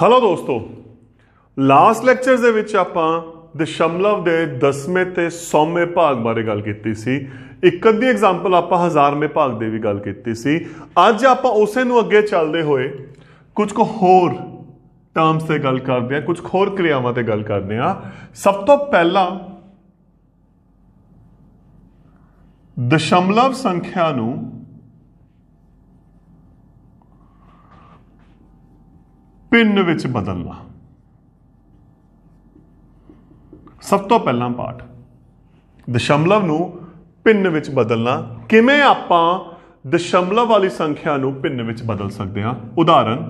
hello ਦੋਸਤੋ last lecture ਦੇ ਵਿੱਚ ਆਪਾਂ ਦਸ਼ਮਲਵ ਦੇ 10ਵੇਂ ਤੇ 100ਵੇਂ ਭਾਗ ਬਾਰੇ ਗੱਲ ਕੀਤੀ ਸੀ ਇੱਕ ਅੱਧੀ ਐਗਜ਼ਾਮਪਲ ਆਪਾਂ ਹਜ਼ਾਰਵੇਂ ਭਾਗ ਦੇ ਵੀ ਗੱਲ ਕੀਤੀ ਸੀ ਅੱਜ ਆਪਾਂ ਉਸੇ ਨੂੰ ਅੱਗੇ ਚੱਲਦੇ ਹੋਏ ਕੁਝ ਕੁ ਹੋਰ ਟਰਮਸ ਤੇ ਗੱਲ ਕਰਦੇ ਆ ਕੁਝ ਹੋਰ ਕਿਰਿਆਵਾਂ ਤੇ ਗੱਲ ਕਰਦੇ ਆ ਸਭ ਤੋਂ ਪਹਿਲਾਂ ਦਸ਼ਮਲਵ ਸੰਖਿਆ ਨੂੰ ਪਿੰਨ ਵਿੱਚ ਬਦਲਣਾ ਸਭ ਤੋਂ ਪਹਿਲਾਂ ਪਾਠ ਦਸ਼ਮਲਵ ਨੂੰ ਪਿੰਨ ਵਿੱਚ ਬਦਲਣਾ ਕਿਵੇਂ ਆਪਾਂ ਦਸ਼ਮਲਵ ਵਾਲੀ ਸੰਖਿਆ ਨੂੰ ਪਿੰਨ ਵਿੱਚ ਬਦਲ ਸਕਦੇ ਹਾਂ ਉਦਾਹਰਨ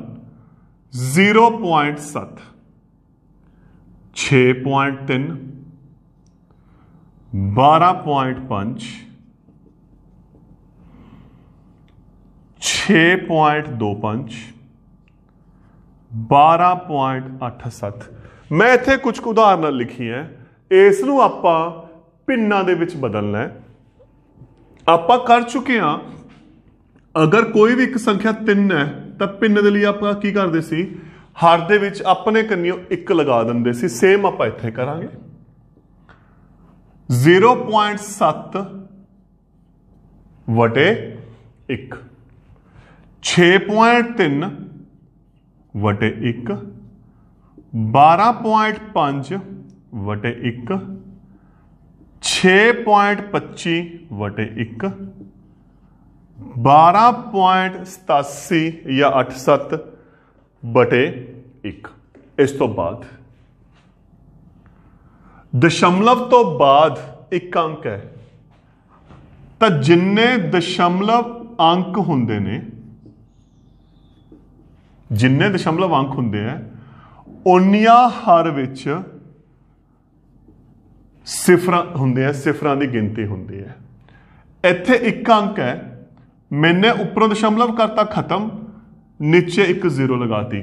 0.7 6.3 12.5 6.25 12.87 ਮੈਂ ਇੱਥੇ ਕੁਝ ਉਦਾਹਰਨਾਂ ਲਿਖੀਆਂ ਇਸ ਨੂੰ ਆਪਾਂ ਪਿੰਨਾਂ ਦੇ ਵਿੱਚ ਬਦਲਣਾ ਹੈ ਆਪਾਂ ਕਰ ਚੁੱਕੇ ਹਾਂ ਅਗਰ ਕੋਈ ਵੀ ਇੱਕ ਸੰਖਿਆ 3 ਹੈ ਤਾਂ ਪਿੰਨ ਦੇ ਲਈ ਆਪਾਂ ਕੀ ਕਰਦੇ ਸੀ ਹਰ ਦੇ ਵਿੱਚ ਆਪਣੇ ਕੰਨਿਓ 1 ਲਗਾ ਦਿੰਦੇ ਸੀ ਸੇਮ ਆਪਾਂ ਇੱਥੇ ਕਰਾਂਗੇ 0.7 ਵਟੇ 1 6.3 ਵਟੇ 1 12.5 ਵਟੇ 1 6.25 ਵਟੇ 1 12.87 ਜਾਂ 87 ਵਟੇ 1 ਇਸ ਤੋਂ ਬਾਅਦ ਦਸ਼ਮਲਵ ਤੋਂ ਬਾਅਦ ਇੱਕ ਅੰਕ ਹੈ ਤਾਂ ਜਿੰਨੇ ਦਸ਼ਮਲਵ ਅੰਕ ਹੁੰਦੇ ਨੇ ਜਿੰਨੇ ਦਸ਼ਮਲਵ ਅੰਕ ਹੁੰਦੇ ਆ ਓਨੀਆਂ ਹਰ ਵਿੱਚ ਸਿਫਰਾਂ ਹੁੰਦੇ ਆ ਸਿਫਰਾਂ ਦੀ ਗਿਣਤੀ ਹੁੰਦੀ ਹੈ ਇੱਥੇ ਇੱਕ ਅੰਕ ਹੈ ਮੈਨੇ ਉੱਪਰੋਂ ਦਸ਼ਮਲਵ ਕਰਤਾ ਖਤਮ ਨੀਚੇ ਇੱਕ ਜ਼ੀਰੋ ਲਗਾਤੀ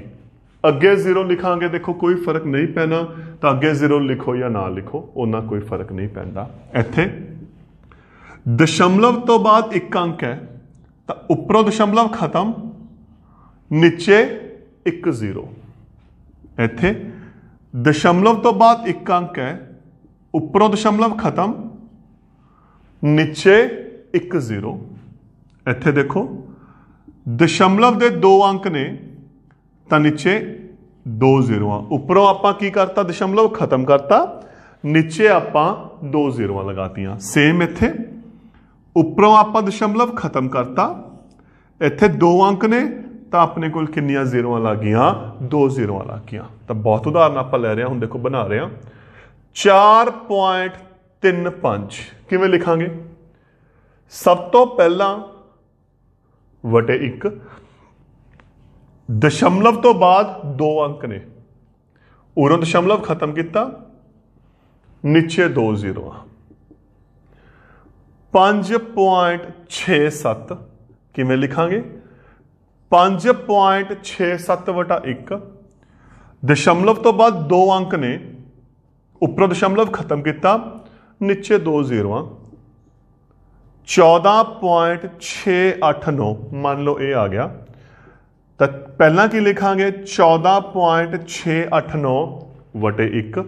ਅੱਗੇ ਜ਼ੀਰੋ ਲਿਖਾਂਗੇ ਦੇਖੋ ਕੋਈ ਫਰਕ ਨਹੀਂ ਪੈਣਾ ਤਾਂ ਅੱਗੇ ਜ਼ੀਰੋ ਲਿਖੋ ਜਾਂ ਨਾ ਲਿਖੋ ਉਹਨਾਂ ਕੋਈ ਫਰਕ ਨਹੀਂ ਪੈਂਦਾ ਇੱਥੇ ਦਸ਼ਮਲਵ ਤੋਂ ਬਾਅਦ ਇੱਕ ਅੰਕ ਹੈ ਤਾਂ ਉੱਪਰੋਂ ਦਸ਼ਮਲਵ ਖਤਮ नीचे एक जीरो इत दशमलव तो बाद एक अंक है उपरों दशमलव खत्म नीचे एक जीरो इतने देखो दशमलव के दो अंक ने तो नीचे दो जीरो उपरों आप करता दशमलव खत्म करता नीचे आप दो जीरो लगाती सेम इत उपरों आप दशमलव खत्म करता इतने दो अंक ने ਤਾਂ ਆਪਣੇ ਕੋਲ ਕਿੰਨੀਆਂ ਜ਼ੀਰੋਆਂ ਲੱਗੀਆਂ ਦੋ ਜ਼ੀਰੋਆਂ ਲੱਗੀਆਂ ਤਾਂ ਬਹੁਤ ਉਦਾਹਰਨ ਆਪਾਂ ਲੈ ਰਹੇ ਹਾਂ ਹੁਣ ਦੇਖੋ ਬਣਾ ਰਹੇ ਹਾਂ 4.35 ਕਿਵੇਂ ਲਿਖਾਂਗੇ ਸਭ ਤੋਂ ਪਹਿਲਾਂ ਵਟੇ 1 ਦਸ਼ਮਲਵ ਤੋਂ ਬਾਅਦ ਦੋ ਅੰਕ ਨੇ ਉਰੋਂ ਦਸ਼ਮਲਵ ਖਤਮ ਕੀਤਾ ਨੀਚੇ ਦੋ ਜ਼ੀਰੋਆਂ 5.67 ਕਿਵੇਂ ਲਿਖਾਂਗੇ 5.67/1 ਦਸ਼ਮਲਵ ਤੋਂ ਬਾਅਦ ਦੋ ਅੰਕ ਨੇ ਉੱਪਰ ਦਸ਼ਮਲਵ ਖਤਮ ਕੀਤਾ ਨੀਚੇ ਦੋ ਜ਼ੀਰੋਆਂ 14.689 ਮੰਨ ਲਓ ਇਹ ਆ ਗਿਆ ਤਾਂ ਪਹਿਲਾਂ ਕੀ ਲਿਖਾਂਗੇ 14.689 ਵਟੇ 1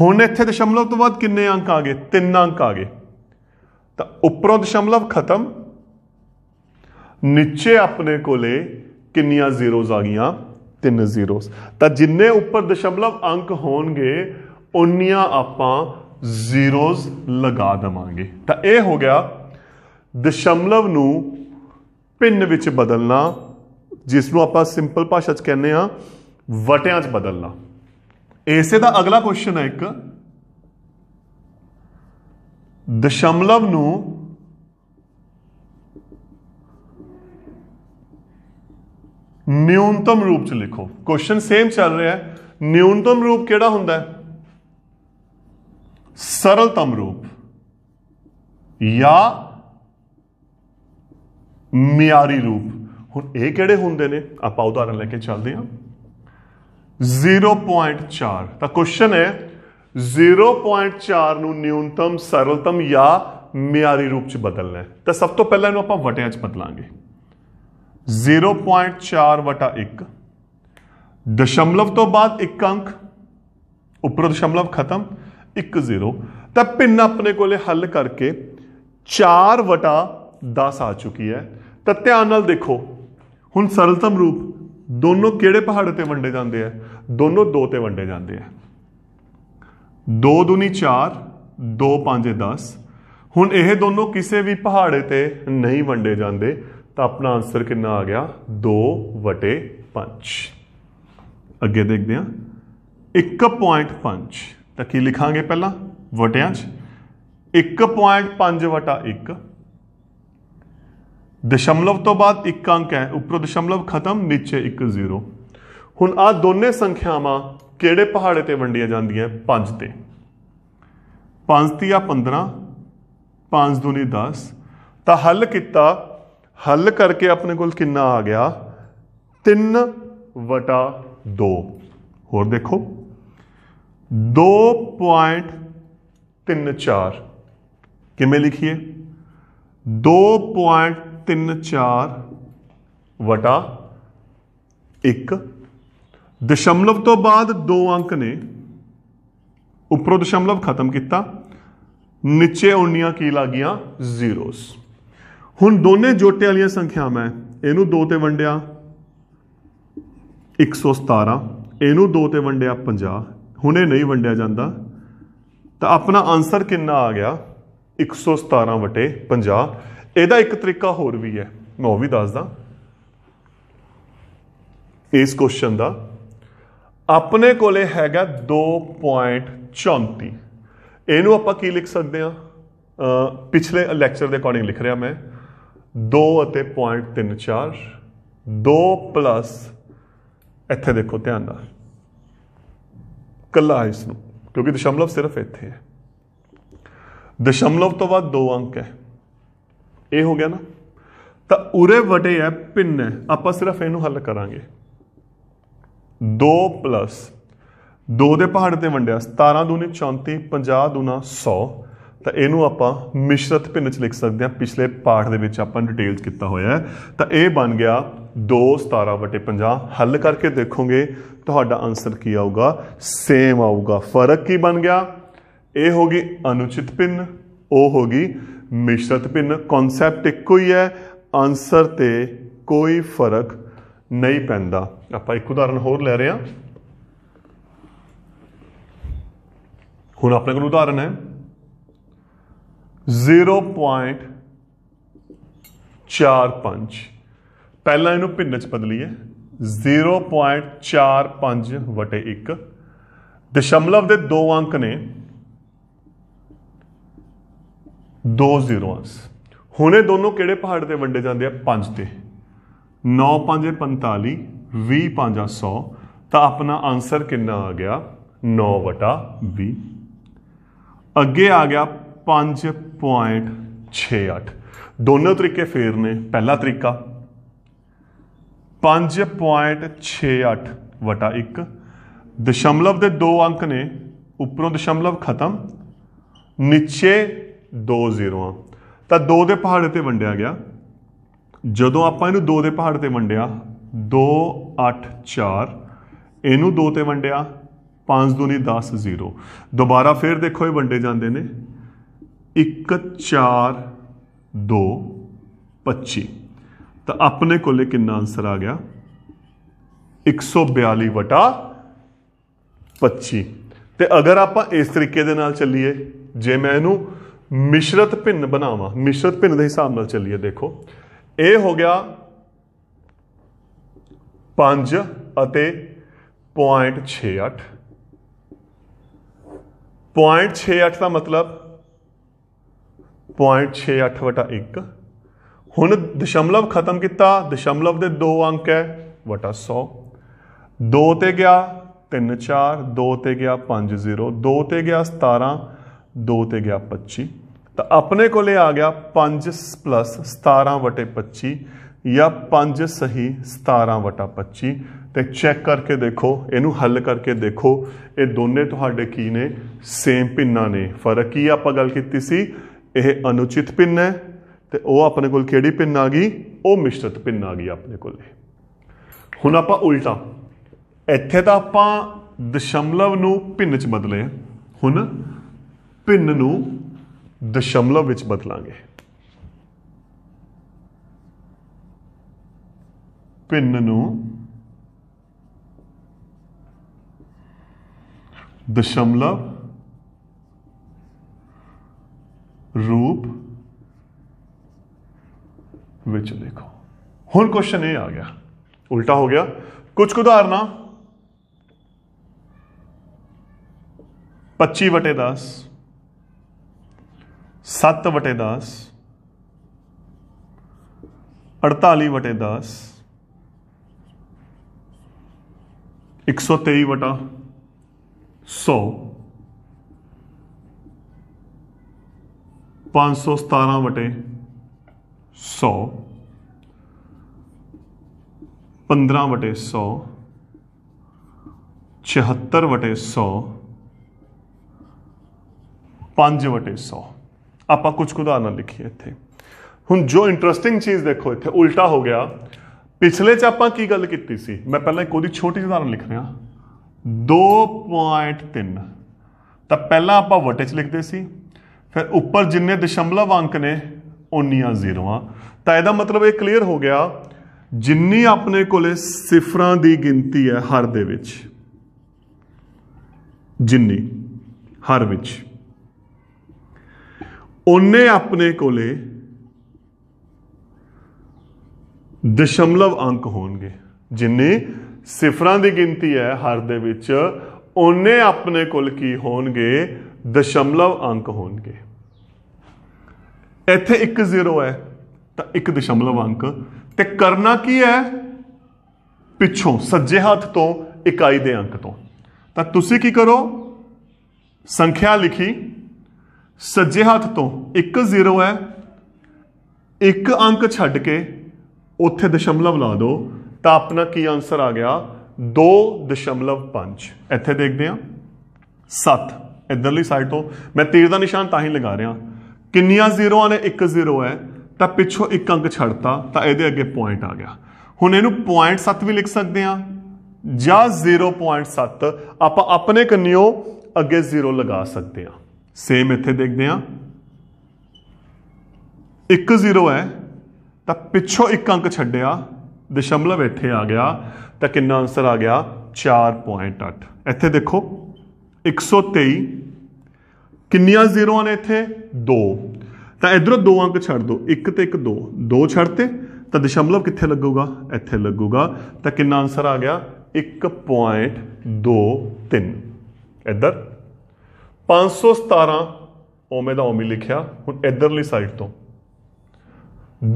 ਹੁਣ ਇੱਥੇ ਦਸ਼ਮਲਵ ਤੋਂ ਬਾਅਦ ਕਿੰਨੇ ਅੰਕ ਆ ਗਏ ਤਿੰਨ ਅੰਕ ਆ ਗਏ ਤਾਂ ਉੱਪਰੋਂ ਦਸ਼ਮਲਵ ਖਤਮ ਨੀਚੇ ਆਪਣੇ ਕੋਲੇ ਕਿੰਨੀਆਂ ਜ਼ੀਰੋਜ਼ ਆ ਗਈਆਂ ਤਿੰਨ ਜ਼ੀਰੋਜ਼ ਤਾਂ ਜਿੰਨੇ ਉੱਪਰ ਦਸ਼ਮਲਵ ਅੰਕ ਹੋਣਗੇ ਉਨੀਆਂ ਆਪਾਂ ਜ਼ੀਰੋਜ਼ ਲਗਾ ਦਵਾਂਗੇ ਤਾਂ ਇਹ ਹੋ ਗਿਆ ਦਸ਼ਮਲਵ ਨੂੰ ਪਿੰਨ ਵਿੱਚ ਬਦਲਣਾ ਜਿਸ ਨੂੰ ਆਪਾਂ ਸਿੰਪਲ ਭਾਸ਼ਾ 'ਚ ਕਹਿੰਦੇ ਆ ਵਟਿਆਂ 'ਚ ਬਦਲਣਾ ਇਸੇ ਦਾ ਅਗਲਾ ਕੁਐਸਚਨ ਹੈ ਇੱਕ ਦਸ਼ਮਲਵ ਨੂੰ ਨਿਊਨਤਮ ਰੂਪ ਚ ਲਿਖੋ ਕੁਐਸਚਨ ਸੇਮ ਚੱਲ ਰਿਹਾ ਹੈ ਨਿਊਨਤਮ ਰੂਪ ਕਿਹੜਾ ਹੁੰਦਾ ਹੈ ਸਰਲਤਮ ਰੂਪ ਜਾਂ ਮਿਆਰੀ ਰੂਪ ਹੁਣ ਇਹ ਕਿਹੜੇ ਹੁੰਦੇ ਨੇ ਆਪਾਂ ਉਦਾਹਰਨ ਲੈ ਕੇ ਚੱਲਦੇ ਹਾਂ 0.4 ਤਾਂ ਕੁਐਸਚਨ ਹੈ 0.4 ਨੂੰ ਨਿਊਨਤਮ ਸਰਲਤਮ ਜਾਂ ਮਿਆਰੀ ਰੂਪ ਚ ਬਦਲਣਾ ਹੈ ਤਾਂ ਸਭ ਤੋਂ ਪਹਿਲਾਂ ਇਹਨੂੰ ਆਪਾਂ ਵਟਿਆਂ ਚ ਬਦਲਾਂਗੇ 0.4 ਵਟਾ 1 ਦਸ਼ਮਲਵ ਤੋਂ ਬਾਅਦ ਇੱਕ ਅੰਕ ਉੱਪਰੋਂ ਦਸ਼ਮਲਵ ਖਤਮ 1 0 ਤਾਂ ਪਿੰਨ ਆਪਣੇ ਕੋਲੇ ਹੱਲ ਕਰਕੇ 4 ਵਟਾ 10 ਆ ਚੁੱਕੀ ਹੈ ਤਾਂ ਧਿਆਨ ਨਾਲ ਦੇਖੋ ਹੁਣ ਸਰਲਤਮ ਰੂਪ ਦੋਨੋਂ ਕਿਹੜੇ ਪਹਾੜ ਤੇ ਵੰਡੇ ਜਾਂਦੇ ਆ ਦੋਨੋਂ 2 ਤੇ ਵੰਡੇ ਜਾਂਦੇ ਆ 2 ਦੁਨੀ 4 2 5 10 ਹੁਣ ਇਹ ਦੋਨੋਂ ਕਿਸੇ ਵੀ ਪਹਾੜੇ ਤੇ ਨਹੀਂ ਵੰਡੇ ਜਾਂਦੇ ਤਾਂ ਆਪਣਾ ਆਨਸਰ ਕਿੰਨਾ ਆ ਗਿਆ 2 ਵਟੇ 5 ਅੱਗੇ ਦੇਖਦੇ ਹਾਂ 1.5 ਤਾਂ ਕੀ ਲਿਖਾਂਗੇ ਪਹਿਲਾਂ ਵਟਿਆਂ 'ਚ 1.5 ਵਟਾ 1 ਦਸ਼ਮਲਵ ਤੋਂ ਬਾਅਦ ਇੱਕ ਅੰਕ ਹੈ ਉੱਪਰੋਂ ਦਸ਼ਮਲਵ ਖਤਮ ਨੀਚੇ ਇੱਕ ਜ਼ੀਰੋ ਹੁਣ ਆ ਦੋਨੇ ਸੰਖਿਆਵਾਂ ਕਿਹੜੇ ਪਹਾੜੇ ਤੇ ਵੰਡੀਆਂ ਜਾਂਦੀਆਂ 5 ਤੇ 5 ਤੀਆ 15 5 2 10 ਤਾਂ ਹੱਲ ਕੀਤਾ हल करके अपने को कि आ गया तीन वटा दो और देखो दो पॉइंट तीन चार किमें लिखिए दो पॉइंट तीन चार वटा एक दशमलव तो बाद दो अंक ने उपरों दशमलव खत्म किया नीचे उन्निया की लागिया जीरोज़ ਹੁਣ ਦੋਨੇ ਜੋਟੇ ਵਾਲੀਆਂ ਸੰਖਿਆਵਾਂ ਹੈ ਇਹਨੂੰ 2 ਤੇ ਵੰਡਿਆ 117 ਇਹਨੂੰ 2 ਤੇ ਵੰਡਿਆ 50 ਇਹ ਨਹੀਂ ਵੰਡਿਆ ਜਾਂਦਾ ਤਾਂ ਆਪਣਾ ਆਨਸਰ ਕਿੰਨਾ ਆ ਗਿਆ 117 ਵਟੇ 50 ਇਹਦਾ ਇੱਕ ਤਰੀਕਾ ਹੋਰ ਵੀ ਹੈ ਮੈਂ ਉਹ ਵੀ ਦੱਸਦਾ ਇਸ ਕੁਐਸਚਨ ਦਾ ਆਪਣੇ ਕੋਲੇ ਹੈਗਾ 2.34 ਇਹਨੂੰ ਆਪਾਂ ਕੀ ਲਿਖ ਸਕਦੇ ਆ ਪਿਛਲੇ ਲੈਕਚਰ ਦੇ ਅਕੋਰਡਿੰਗ ਲਿਖ ਰਿਹਾ ਮੈਂ 2 ਅਤੇ 0.34 2 ਪਲੱਸ ਇੱਥੇ ਦੇਖੋ ਧਿਆਨ ਨਾਲ ਕੱਲਾ ਇਸ ਨੂੰ ਕਿਉਂਕਿ ਦਸ਼ਮਲਵ ਸਿਰਫ ਇੱਥੇ ਹੈ ਦਸ਼ਮਲਵ ਤੋਂ ਬਾਅਦ ਦੋ ਅੰਕ ਹੈ ਇਹ ਹੋ ਗਿਆ ਨਾ ਤਾਂ ਉਰੇ ਵਟੇ ਹੈ ਪਿੰਨ ਹੈ ਆਪਾਂ ਸਿਰਫ ਇਹਨੂੰ ਹੱਲ ਕਰਾਂਗੇ 2 ਪਲੱਸ 2 ਦੇ ਪਹਾੜ ਤੇ ਵੰਡਿਆ 17 ਦੂਣੀ 34 50 ਦੂਣਾ 100 ਤਾਂ ਇਹਨੂੰ ਆਪਾਂ ਮਿਸ਼ਰਤ ਭਿੰਨ ਚ ਲਿਖ ਸਕਦੇ ਹਾਂ ਪਿਛਲੇ ਪਾਠ ਦੇ ਵਿੱਚ ਆਪਾਂ ਡਿਟੇਲਸ ਕੀਤਾ ਹੋਇਆ ਹੈ ਤਾਂ ਇਹ ਬਣ ਗਿਆ 2 17 50 ਹੱਲ ਕਰਕੇ ਦੇਖੋਗੇ ਤੁਹਾਡਾ ਆਨਸਰ ਕੀ ਆਊਗਾ ਸੇਮ ਆਊਗਾ ਫਰਕ ਕੀ ਬਣ ਗਿਆ ਇਹ ਹੋ ਗਈ ਅਨੁਚਿਤ ਭਿੰਨ ਉਹ ਹੋ ਗਈ ਮਿਸ਼ਰਤ ਭਿੰਨ ਕਨਸੈਪਟ ਇੱਕੋ ਹੀ ਹੈ ਆਨਸਰ ਤੇ ਕੋਈ ਫਰਕ ਨਹੀਂ ਪੈਂਦਾ ਆਪਾਂ ਇੱਕ ਉਦਾਹਰਨ ਹੋਰ ਲੈ ਰਹੇ ਹਾਂ ਹੁਣ ਆਪਣੇ ਕੋਲ ਉਦਾਹਰਨ ਹੈ 0.45 ਪਹਿਲਾਂ ਇਹਨੂੰ ਭਿੰਨ ਚ ਬਦਲੀਏ 0.45 ਵਟੇ 1 ਦਸ਼ਮਲਵ ਦੇ ਦੋ ਅੰਕ ਨੇ ਦੋ ਜ਼ੀਰੋਸ ਹੁਣ ਦੋਨੋਂ ਕਿਹੜੇ ਪਹਾੜ ਤੇ ਵੰਡੇ ਜਾਂਦੇ ਆ 5 ਤੇ 9 5 45 20 500 ਤਾਂ ਆਪਣਾ ਆਨਸਰ ਕਿੰਨਾ ਆ ਗਿਆ 9 ਵਟਾ 20 ਅੱਗੇ ਆ ਗਿਆ 5 5.68 ਦੋਨੋਂ ਤਰੀਕੇ ਫੇਰ ਨੇ ਪਹਿਲਾ ਤਰੀਕਾ 5.68 ਵਟਾ 1 ਦਸ਼ਮਲਵ ਦੇ ਦੋ ਅੰਕ ਨੇ ਉੱਪਰੋਂ ਦਸ਼ਮਲਵ ਖਤਮ ਨੀਚੇ ਦੋ ਜ਼ੀਰੋਆਂ ਤਾਂ ਦੋ ਦੇ ਪਹਾੜੇ ਤੇ ਵੰਡਿਆ ਗਿਆ ਜਦੋਂ ਆਪਾਂ ਇਹਨੂੰ ਦੋ ਦੇ ਪਹਾੜੇ ਤੇ ਵੰਡਿਆ 2 8 4 ਇਹਨੂੰ ਦੋ ਤੇ ਵੰਡਿਆ 5 2 10 0 ਦੁਬਾਰਾ ਫੇਰ ਦੇਖੋ ਇਹ ਵੰਡੇ ਜਾਂਦੇ ਨੇ ਇੱਕ ਚਾਰ ਦੋ 25 ਤਾਂ ਆਪਣੇ ਕੋਲੇ ਕਿੰਨਾ ਆਨਸਰ ਆ ਗਿਆ 142 ਵਟਾ 25 ਤੇ ਅਗਰ ਆਪਾਂ ਇਸ ਤਰੀਕੇ ਦੇ ਨਾਲ ਚੱਲੀਏ ਜੇ ਮੈਂ ਇਹਨੂੰ ਮਿਸ਼ਰਤ ਭਿੰਨ ਬਣਾਵਾਂ ਮਿਸ਼ਰਤ ਭਿੰਨ ਦੇ ਹਿਸਾਬ ਨਾਲ ਚੱਲੀਏ ਦੇਖੋ ਇਹ ਹੋ ਗਿਆ 5 ਅਤੇ 0.68 0.68 ਦਾ ਮਤਲਬ 0.68 1 ਹੁਣ ਦਸ਼ਮਲਵ ਖਤਮ ਕੀਤਾ ਦਸ਼ਮਲਵ ਦੇ ਦੋ ਅੰਕ ਹੈ ਵਟਾ 100 2 ਤੇ ਗਿਆ 3 4 2 ਤੇ ਗਿਆ 5 0 2 ਤੇ ਗਿਆ 17 2 ਤੇ ਗਿਆ 25 ਤਾਂ ਆਪਣੇ ਕੋਲੇ ਆ ਗਿਆ 5 17 ਵਟੇ 25 ਜਾਂ 5 ਸਹੀ 17 ਵਟਾ 25 ਤੇ ਚੈੱਕ ਕਰਕੇ ਦੇਖੋ ਇਹਨੂੰ ਹੱਲ ਕਰਕੇ ਦੇਖੋ ਇਹ ਦੋਨੇ ਤੁਹਾਡੇ ਕੀ ਨੇ ਸੇਮ ਪਿੰਨਾ ਨੇ ਫਰਕ ਕੀ ਆਪਾਂ ਗੱਲ ਕੀਤੀ ਸੀ ਇਹ ਅਨੁਚਿਤ ਪਿੰਨ ਹੈ ਤੇ ਉਹ ਆਪਣੇ ਕੋਲ ਕਿਹੜੀ ਪਿੰਨ ਆ ਗਈ ਉਹ ਮਿਸ਼ਰਤ ਪਿੰਨ ਆ ਗਈ ਆਪਣੇ ਕੋਲ ਹੁਣ ਆਪਾਂ ਉਲਟਾ ਇੱਥੇ ਤਾਂ ਆਪਾਂ ਦਸ਼ਮਲਵ ਨੂੰ ਪਿੰਨ ਚ ਬਦਲੇ ਹੁਣ ਪਿੰਨ ਨੂੰ ਦਸ਼ਮਲਵ ਵਿੱਚ ਬਦਲਾਂਗੇ ਪਿੰਨ ਨੂੰ ਦਸ਼ਮਲਵ रूप विच देखो हूँ क्वेश्चन ये आ गया उल्टा हो गया कुछ उदाहरण पच्ची वटे दस सत्त वटे दस अड़ताली वटे दस एक सौ तेई वटा सौ पाँच सौ सतारह वटे सौ पंद्रह वटे सौ छिहत्तर वटे सौ पांच बटे सौ आप कुछ उदाहरण लिखिए इतने हूँ जो इंट्रस्टिंग चीज़ देखो इतने उल्टा हो गया पिछले च आप की गल की मैं पहले एक छोटी उदाहरण लिख रहा दो पॉइंट तीन तो पहला आप वटे च लिखते सी ਫਿਰ ਉੱਪਰ ਜਿੰਨੇ ਦਸ਼ਮਲਵ ਅੰਕ ਨੇ ਓਨੀਆਂ ਜ਼ੀਰੋਆਂ ਤਾਂ ਇਹਦਾ ਮਤਲਬ ਇਹ ਕਲੀਅਰ ਹੋ ਗਿਆ ਜਿੰਨੀ ਆਪਣੇ ਕੋਲੇ ਸਿਫਰਾਂ ਦੀ ਗਿਣਤੀ ਹੈ ਹਰ ਦੇ ਵਿੱਚ ਜਿੰਨੀ ਹਰ ਵਿੱਚ ਉਹਨੇ ਆਪਣੇ ਕੋਲੇ ਦਸ਼ਮਲਵ ਅੰਕ ਹੋਣਗੇ ਜਿੰਨੇ ਸਿਫਰਾਂ ਦੀ ਗਿਣਤੀ ਹੈ ਹਰ ਦੇ ਵਿੱਚ ਉਹਨੇ ਆਪਣੇ ਕੋਲ ਕੀ ਹੋਣਗੇ ਦਸ਼ਮਲਵ ਅੰਕ ਹੋਣਗੇ ਇੱਥੇ ਇੱਕ ਜ਼ੀਰੋ ਹੈ ਤਾਂ ਇੱਕ ਦਸ਼ਮਲਵ ਅੰਕ ਤੇ ਕਰਨਾ ਕੀ ਹੈ ਪਿੱਛੋਂ ਸੱਜੇ ਹੱਥ ਤੋਂ ਇਕਾਈ ਦੇ ਅੰਕ ਤੋਂ ਤਾਂ ਤੁਸੀਂ ਕੀ ਕਰੋ ਸੰਖਿਆ ਲਿਖੀ ਸੱਜੇ ਹੱਥ ਤੋਂ ਇੱਕ ਜ਼ੀਰੋ ਹੈ ਇੱਕ ਅੰਕ ਛੱਡ ਕੇ ਉੱਥੇ ਦਸ਼ਮਲਵ ਲਾ ਦਿਓ ਤਾਂ ਆਪਣਾ ਕੀ ਆਨਸਰ ਆ ਗਿਆ 2.5 ਇੱਥੇ ਦੇਖਦੇ ਹਾਂ 7 ਇਧਰਲੀ ਸਾਈਡ ਤੋਂ ਮੈਂ ਤੀਰ ਦਾ ਨਿਸ਼ਾਨ ਤਾਂ ਹੀ ਲਗਾ ਰਿਹਾ ਕਿੰਨੀਆਂ ਜ਼ੀਰੋਆਂ ਨੇ ਇੱਕ ਜ਼ੀਰੋ ਹੈ ਤਾਂ ਪਿੱਛੋਂ ਇੱਕ ਅੰਕ ਛੱਡਤਾ ਤਾਂ ਇਹਦੇ ਅੱਗੇ ਪੁਆਇੰਟ ਆ ਗਿਆ ਹੁਣ ਇਹਨੂੰ 0.7 ਵੀ ਲਿਖ ਸਕਦੇ ਆ ਜਾਂ 0.7 ਆਪਾਂ ਆਪਣੇ ਕੰਨਿਓ ਅੱਗੇ ਜ਼ੀਰੋ ਲਗਾ ਸਕਦੇ ਆ ਸੇਮ ਇੱਥੇ ਦੇਖਦੇ ਆ ਇੱਕ ਜ਼ੀਰੋ ਹੈ ਤਾਂ ਪਿੱਛੋਂ ਇੱਕ ਅੰਕ ਛੱਡਿਆ ਦਸ਼ਮਲਵ ਇੱਥੇ ਆ ਗਿਆ ਤਾਂ ਕਿੰਨਾ ਆਨਸਰ ਆ ਗਿਆ 4.8 ਇੱਥੇ ਦੇਖੋ 123 ਕਿੰਨੀਆਂ ਜ਼ੀਰੋਆਂ ਨੇ ਇੱਥੇ 2 ਤਾਂ ਇਧਰੋਂ ਦੋ ਅੰਕ ਛੱਡ ਦੋ 1 ਤੇ 1 2 ਦੋ ਛੱਡਤੇ ਤਾਂ ਦਸ਼ਮਲਵ ਕਿੱਥੇ ਲੱਗੂਗਾ ਇੱਥੇ ਲੱਗੂਗਾ ਤਾਂ ਕਿੰਨਾ ਆਨਸਰ ਆ ਗਿਆ 1.23 ਇੱਧਰ 517 ਓਮੇ ਦਾ ਓਮੀ ਲਿਖਿਆ ਹੁਣ ਇਧਰਲੀ ਸਾਈਡ ਤੋਂ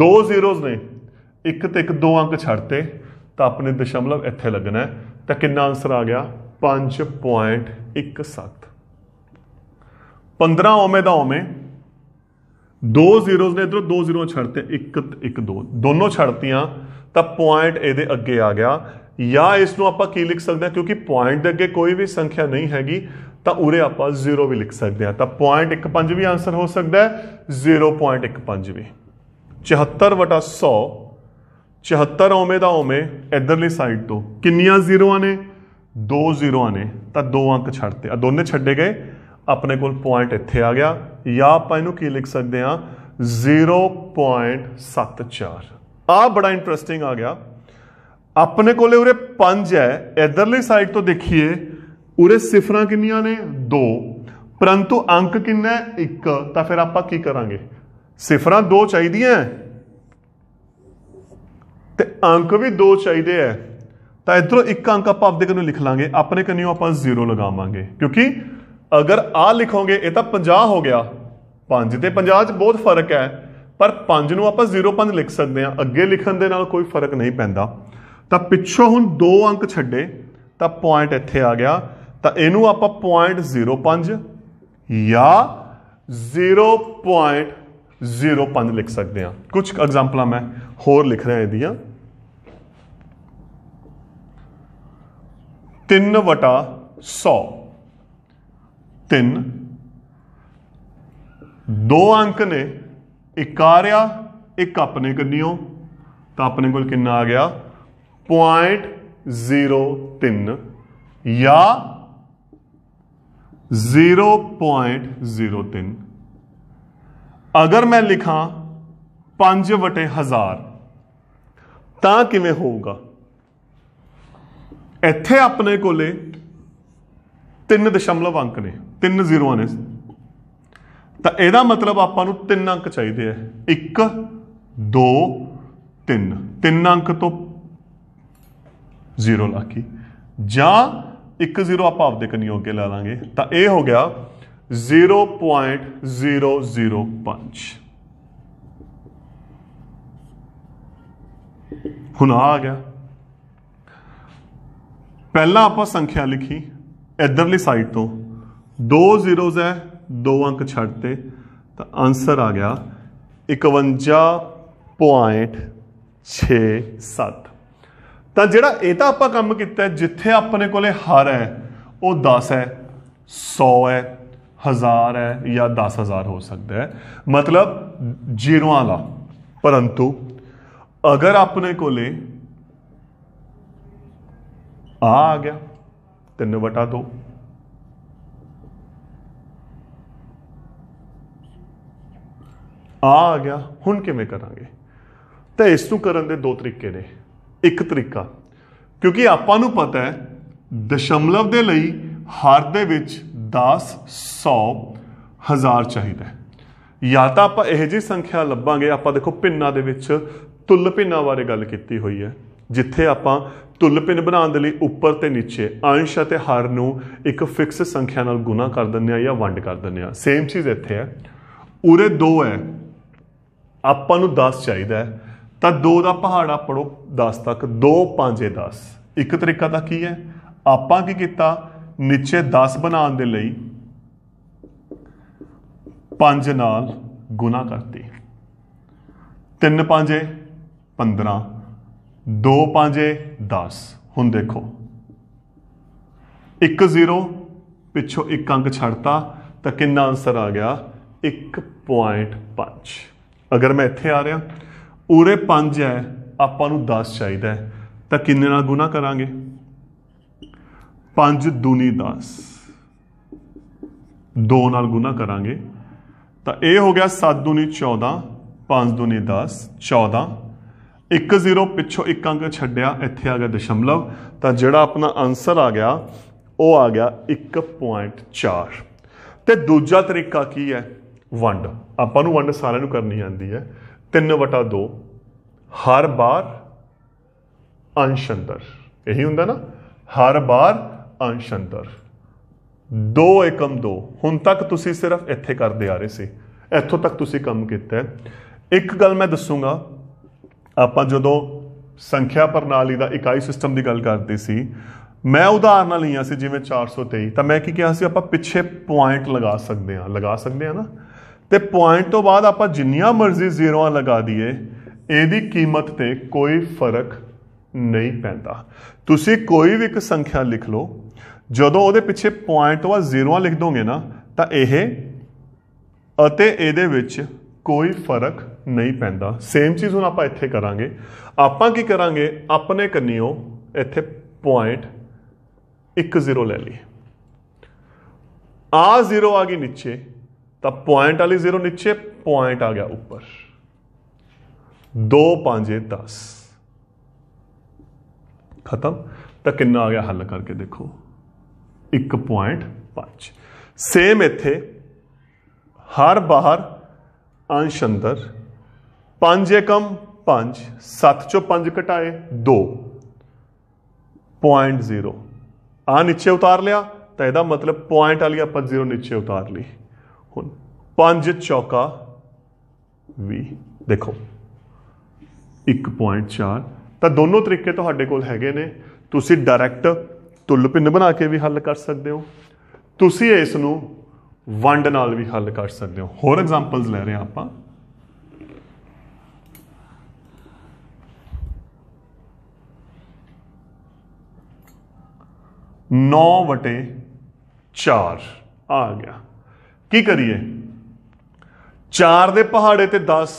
ਦੋ ਜ਼ੀਰੋਜ਼ ਨੇ ਇੱਕ ਤੇ ਇੱਕ ਦੋ ਅੰਕ ਛੱਡਤੇ ਤਾਂ ਆਪਣੇ ਦਸ਼ਮਲਵ ਇੱਥੇ ਲੱਗਣਾ ਤਾਂ ਕਿੰਨਾ ਆਨਸਰ ਆ ਗਿਆ 5.17 15 ਓਮੇ ਦਾ ਓਮੇ ਦੋ ਜ਼ੀਰੋਜ਼ ਨੇ ਇਧਰੋਂ ਦੋ ਜ਼ੀਰੋਆਂ ਛੱਡਤੇ ਇੱਕ ਇੱਕ ਦੋ ਦੋਨੋਂ ਛੱਡਤੀਆਂ ਤਾਂ ਪੁਆਇੰਟ ਇਹਦੇ ਅੱਗੇ ਆ ਗਿਆ ਜਾਂ ਇਸ ਨੂੰ ਆਪਾਂ ਕੀ ਲਿਖ ਸਕਦੇ ਹਾਂ ਕਿਉਂਕਿ ਪੁਆਇੰਟ ਦੇ ਅੱਗੇ ਕੋਈ ਵੀ ਸੰਖਿਆ ਨਹੀਂ ਹੈਗੀ ਤਾਂ ਉਰੇ ਆਪਾਂ ਜ਼ੀਰੋ ਵੀ ਲਿਖ ਸਕਦੇ ਹਾਂ ਤਾਂ ਪੁਆਇੰਟ 15 ਵੀ ਆਨਸਰ ਹੋ ਸਕਦਾ ਹੈ 0.15 ਵੀ 74 ਵਟਾ 100 74 ਓਮੇ ਦਾ ਓਮੇ ਇਧਰਲੀ ਸਾਈਡ ਤੋਂ ਕਿੰਨੀਆਂ ਜ਼ੀਰੋਆਂ ਨੇ ਦੋ ਜ਼ੀਰੋਆਂ ਨੇ ਤਾਂ ਦੋ ਅੰਕ ਛੱਡਤੇ ਆ ਦੋਨੇ ਛੱਡੇ ਗਏ ਆਪਣੇ ਕੋਲ ਪੁਆਇੰਟ ਇੱਥੇ ਆ ਗਿਆ ਜਾਂ ਆਪਾਂ ਇਹਨੂੰ ਕੀ ਲਿਖ ਸਕਦੇ ਆ 0.74 ਆ ਬੜਾ ਇੰਟਰਸਟਿੰਗ ਆ ਗਿਆ ਆਪਣੇ ਕੋਲੇ ਉਰੇ 5 ਹੈ ਇਧਰਲੀ ਸਾਈਡ ਤੋਂ ਦੇਖੀਏ ਉਰੇ ਸਿਫਰਾਂ ਕਿੰਨੀਆਂ ਨੇ 2 ਪਰੰਤੂ ਅੰਕ ਕਿੰਨਾ ਹੈ 1 ਤਾਂ ਫਿਰ ਆਪਾਂ ਕੀ ਕਰਾਂਗੇ ਸਿਫਰਾਂ 2 ਚਾਹੀਦੀਆਂ ਤੇ ਅੰਕ ਵੀ 2 ਚਾਹੀਦੇ ਆ ਤਾਂ ਇਧਰੋਂ ਇੱਕ ਅੰਕ ਆਪਾਂ ਆਪਦੇ ਕੋਲ ਲਿਖ ਲਾਂਗੇ ਆਪਣੇ ਕੰਨੀਓ ਆਪਾਂ 0 ਲਗਾਵਾਂਗੇ ਕਿਉਂਕਿ ਅਗਰ ਆ ਲਿਖੋਗੇ ਇਹ ਤਾਂ 50 ਹੋ ਗਿਆ 5 ਤੇ 50 'ਚ ਬਹੁਤ ਫਰਕ ਹੈ ਪਰ 5 ਨੂੰ ਆਪਾਂ 05 ਲਿਖ ਸਕਦੇ ਹਾਂ ਅੱਗੇ ਲਿਖਣ ਦੇ ਨਾਲ ਕੋਈ ਫਰਕ ਨਹੀਂ ਪੈਂਦਾ ਤਾਂ ਪਿੱਛੋਂ ਹੁਣ ਦੋ ਅੰਕ ਛੱਡੇ ਤਾਂ ਪੁਆਇੰਟ ਇੱਥੇ ਆ ਗਿਆ ਤਾਂ ਇਹਨੂੰ ਆਪਾਂ 0.05 ਜਾਂ 0.05 ਲਿਖ ਸਕਦੇ ਹਾਂ ਕੁਝ ਐਗਜ਼ਾਮਪਲਾਂ ਮੈਂ ਹੋਰ ਲਿਖ ਰਿਹਾ ਇਹਦੀਆਂ 3 ਵਟਾ 100 तीन दो अंक ने एक आ रहा एक अपने कन्नियों तो अपने को आ गया पॉइंट जीरो तीन या जीरो पॉइंट जीरो तीन अगर मैं लिखा पांच वटे हजार किमें होगा इतने अपने को तीन दशमलव अंक ने ਤਿੰਨ ਜ਼ੀਰੋਆਂ ਨੇ ਤਾਂ ਇਹਦਾ ਮਤਲਬ ਆਪਾਂ ਨੂੰ ਤਿੰਨ ਅੰਕ ਚਾਹੀਦੇ ਆ 1 2 3 ਤਿੰਨ ਅੰਕ ਤੋਂ ਜ਼ੀਰੋ ਲਾ ਕੇ ਜਾਂ 1 ਜ਼ੀਰੋ ਆਪਾਂ ਆਪਦੇ ਕੰਨੀਓ ਅੱਗੇ ਲਾ ਲਾਂਗੇ ਤਾਂ ਇਹ ਹੋ ਗਿਆ 0.005 ਹੁਣ ਆ ਗਿਆ ਪਹਿਲਾਂ ਆਪਾਂ ਸੰਖਿਆ ਲਿਖੀ ਇਧਰਲੀ ਸਾਈਡ ਤੋਂ ਦੋ ਜ਼ੀਰੋਜ਼ ਹੈ ਦੋ ਅੰਕ ਛੱਡ ਤੇ ਤਾਂ ਆਨਸਰ ਆ ਗਿਆ 51.67 ਤਾਂ ਜਿਹੜਾ ਇਹ ਤਾਂ ਆਪਾਂ ਕੰਮ ਕੀਤਾ ਜਿੱਥੇ ਆਪਣੇ ਕੋਲੇ ਹਰ ਹੈ ਉਹ 10 ਹੈ 100 ਹੈ 1000 ਹੈ ਜਾਂ 10000 ਹੋ ਸਕਦਾ ਹੈ ਮਤਲਬ ਜ਼ੀਰੋਆਂ ਵਾਲਾ ਪਰੰਤੂ ਅਗਰ ਆਪਣੇ ਕੋਲੇ ਆ ਆ ਗਿਆ 3 ਵਟਾ 2 ਆ ਆ ਗਿਆ ਹੁਣ ਕਿਵੇਂ ਕਰਾਂਗੇ ਤਾਂ ਇਸ ਨੂੰ ਕਰਨ ਦੇ ਦੋ ਤਰੀਕੇ ਨੇ ਇੱਕ ਤਰੀਕਾ ਕਿਉਂਕਿ ਆਪਾਂ ਨੂੰ ਪਤਾ ਹੈ ਦਸ਼ਮਲਵ ਦੇ ਲਈ ਹਰ ਦੇ ਵਿੱਚ 10 100 ਹਜ਼ਾਰ ਚਾਹੀਦਾ ਹੈ ਜਾਂ ਤਾਂ ਆਪਾਂ ਇਹ ਜੀ ਸੰਖਿਆ ਲੱਭਾਂਗੇ ਆਪਾਂ ਦੇਖੋ ਪਿੰਨਾਂ ਦੇ ਵਿੱਚ ਤੁਲ ਪਿੰਨਾਂ ਬਾਰੇ ਗੱਲ ਕੀਤੀ ਹੋਈ ਹੈ ਜਿੱਥੇ ਆਪਾਂ ਤੁਲ ਪਿੰਨ ਬਣਾਉਣ ਦੇ ਲਈ ਉੱਪਰ ਤੇ ਨੀਚੇ ਅੰਸ਼ ਅਤੇ ਹਰ ਨੂੰ ਇੱਕ ਫਿਕਸ ਸੰਖਿਆ ਨਾਲ ਗੁਣਾ ਕਰ ਦਿੰਦੇ ਆ ਜਾਂ ਵੰਡ ਕਰ ਦਿੰਦੇ ਆ ਸੇਮ ਚੀਜ਼ ਇੱਥੇ ਹੈ ਉਰੇ 2 ਹੈ ਆਪਾਂ ਨੂੰ 10 ਚਾਹੀਦਾ ਤਾਂ 2 ਦਾ ਪਹਾੜਾ ਪੜੋ 10 ਤੱਕ 2 5 10 ਇੱਕ ਤਰੀਕਾ ਤਾਂ ਕੀ ਹੈ ਆਪਾਂ ਕੀ ਕੀਤਾ ਨੀਚੇ 10 ਬਣਾਉਣ ਦੇ ਲਈ 5 ਨਾਲ ਗੁਣਾ ਕਰਤੀ 3 5 15 2 5 10 ਹੁਣ ਦੇਖੋ 1 0 ਪਿੱਛੋਂ ਇੱਕ ਅੰਕ ਛੱਡਤਾ ਤਾਂ ਕਿੰਨਾ ਆਨਸਰ ਆ ਗਿਆ 1.5 ਅਗਰ ਮੈਂ ਇੱਥੇ ਆ ਰਿਹਾ ਉਰੇ 5 ਹੈ ਆਪਾਂ ਨੂੰ 10 ਚਾਹੀਦਾ ਹੈ ਤਾਂ ਕਿੰਨੇ ਨਾਲ ਗੁਣਾ ਕਰਾਂਗੇ 5 ਦੁਨੀ 10 2 ਨਾਲ ਗੁਣਾ ਕਰਾਂਗੇ ਤਾਂ ਇਹ ਹੋ ਗਿਆ 7 ਦੁਨੀ 14 5 ਦੁਨੀ 10 14 ਇੱਕ ਜ਼ੀਰੋ ਪਿੱਛੋਂ ਇੱਕ ਅੰਕ ਛੱਡਿਆ ਇੱਥੇ ਆ ਗਿਆ ਦਸ਼ਮਲਵ ਤਾਂ ਜਿਹੜਾ ਆਪਣਾ ਆਨਸਰ ਆ ਗਿਆ ਉਹ ਆ ਗਿਆ 1.4 ਤੇ ਦੂਜਾ ਤਰੀਕਾ ਕੀ ਹੈ ਵੰਡ ਆਪਾਂ ਨੂੰ ਵੰਡ ਸਾਰਿਆਂ ਨੂੰ ਕਰਨੀ ਆਂਦੀ ਹੈ 3/2 ਹਰ ਬਾਰ ਅੰਸ਼ ਅੰਦਰ ਇਹੀ ਹੁੰਦਾ ਨਾ ਹਰ ਬਾਰ ਅੰਸ਼ ਅੰਦਰ 2 ਏਕਮ 2 ਹੁਣ ਤੱਕ ਤੁਸੀਂ ਸਿਰਫ ਇੱਥੇ ਕਰਦੇ ਆ ਰਹੇ ਸੀ ਇੱਥੋਂ ਤੱਕ ਤੁਸੀਂ ਕੰਮ ਕੀਤਾ ਇੱਕ ਗੱਲ ਮੈਂ ਦੱਸੂਗਾ ਆਪਾਂ ਜਦੋਂ ਸੰਖਿਆ ਪ੍ਰਣਾਲੀ ਦਾ ਇਕਾਈ ਸਿਸਟਮ ਦੀ ਗੱਲ ਕਰਦੇ ਸੀ ਮੈਂ ਉਦਾਹਰਨਾਂ ਲਈਆਂ ਸੀ ਜਿਵੇਂ 423 ਤਾਂ ਮੈਂ ਕੀ ਕਿਹਾ ਸੀ ਆਪਾਂ ਪਿੱਛੇ ਪੁਆਇੰਟ ਲਗਾ ਸਕਦੇ ਆ ਲਗਾ ਸਕਦੇ ਆ ਨਾ ਤੇ ਪੁਆਇੰਟ ਤੋਂ ਬਾਅਦ ਆਪਾਂ ਜਿੰਨੀਆਂ ਮਰਜ਼ੀ ਜ਼ੀਰੋਆਂ ਲਗਾ ਦਈਏ ਇਹਦੀ ਕੀਮਤ ਤੇ ਕੋਈ ਫਰਕ ਨਹੀਂ ਪੈਂਦਾ ਤੁਸੀਂ ਕੋਈ ਵੀ ਇੱਕ ਸੰਖਿਆ ਲਿਖ ਲਓ ਜਦੋਂ ਉਹਦੇ ਪਿੱਛੇ ਪੁਆਇੰਟ ਤੋਂ ਬਾਅਦ ਜ਼ੀਰੋਆਂ ਲਿਖ ਦੋਗੇ ਨਾ ਤਾਂ ਇਹ ਅਤੇ ਇਹਦੇ ਵਿੱਚ ਕੋਈ ਫਰਕ ਨਹੀਂ ਪੈਂਦਾ ਸੇਮ ਚੀਜ਼ ਹੁਣ ਆਪਾਂ ਇੱਥੇ ਕਰਾਂਗੇ ਆਪਾਂ ਕੀ ਕਰਾਂਗੇ ਆਪਣੇ ਕੰਨਿਓ ਇੱਥੇ ਪੁਆਇੰਟ 1 ਜ਼ੀਰੋ ਲੈ ਲਈ ਆ ਜ਼ੀਰੋ ਆ ਗਈ ਨੀਚੇ तब पॉइंट वाली जीरो नीचे पॉइंट आ गया ऊपर दो पांजे दस खत्म तो कि आ गया हल करके देखो एक पॉइंट पांच सेम इत हर बाहर अंश अंदर पांच कम पांच सत चो पांच घटाए दो पॉइंट जीरो आ नीचे उतार लिया तो यह मतलब पॉइंट वाली आप जीरो नीचे उतार ली ਹੁਣ 5 ਚੌਕਾ 20 ਦੇਖੋ 1.4 ਤਾਂ ਦੋਨੋਂ ਤਰੀਕੇ ਤੁਹਾਡੇ ਕੋਲ ਹੈਗੇ ਨੇ ਤੁਸੀਂ ਡਾਇਰੈਕਟ ਤੁਲ ਪਿੰਨ ਬਣਾ ਕੇ ਵੀ ਹੱਲ ਕਰ ਸਕਦੇ ਹੋ ਤੁਸੀਂ ਇਸ ਨੂੰ ਵੰਡ ਨਾਲ ਵੀ ਹੱਲ ਕਰ ਸਕਦੇ ਹੋ ਹੋਰ ਐਗਜ਼ਾਮਪਲਸ ਲੈ ਰਹੇ ਆ ਆਪਾਂ ਨੌ ਵਟੇ 4 ਆ ਗਿਆ ਕੀ ਕਰੀਏ 4 ਦੇ ਪਹਾੜੇ ਤੇ 10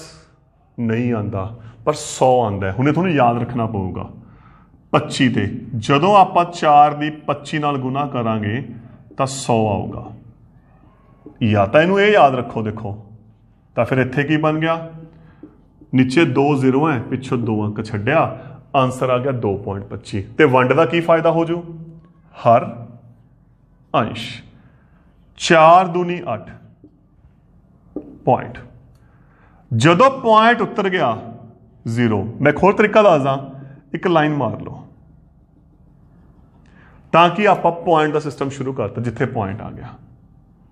ਨਹੀਂ ਆਂਦਾ ਪਰ 100 ਆਂਦਾ ਹੁਣੇ ਤੁਹਾਨੂੰ ਯਾਦ ਰੱਖਣਾ ਪਊਗਾ 25 ਤੇ ਜਦੋਂ ਆਪਾਂ 4 ਦੀ 25 ਨਾਲ ਗੁਣਾ ਕਰਾਂਗੇ ਤਾਂ 100 ਆਊਗਾ ਯਾ ਤਾਂ ਇਹਨੂੰ ਇਹ ਯਾਦ ਰੱਖੋ ਦੇਖੋ ਤਾਂ ਫਿਰ ਇੱਥੇ ਕੀ ਬਣ ਗਿਆ ਨੀਚੇ 2 ਜ਼ੀਰੋ ਹੈ ਪਿੱਛੋਂ 2 ਅੰਕ ਛੱਡਿਆ ਆਨਸਰ ਆ ਗਿਆ 2.25 ਤੇ ਵੰਡ ਦਾ ਕੀ ਫਾਇਦਾ ਹੋ ਜੂ ਹਰ ਅੰਸ਼ चार दूनी अठ पॉइंट जो पॉइंट उतर गया जीरो मैं हाँ, एक होर तरीका दसदा एक लाइन मार लो कि आप पॉइंट का सिस्टम शुरू करता जिथे पॉइंट आ गया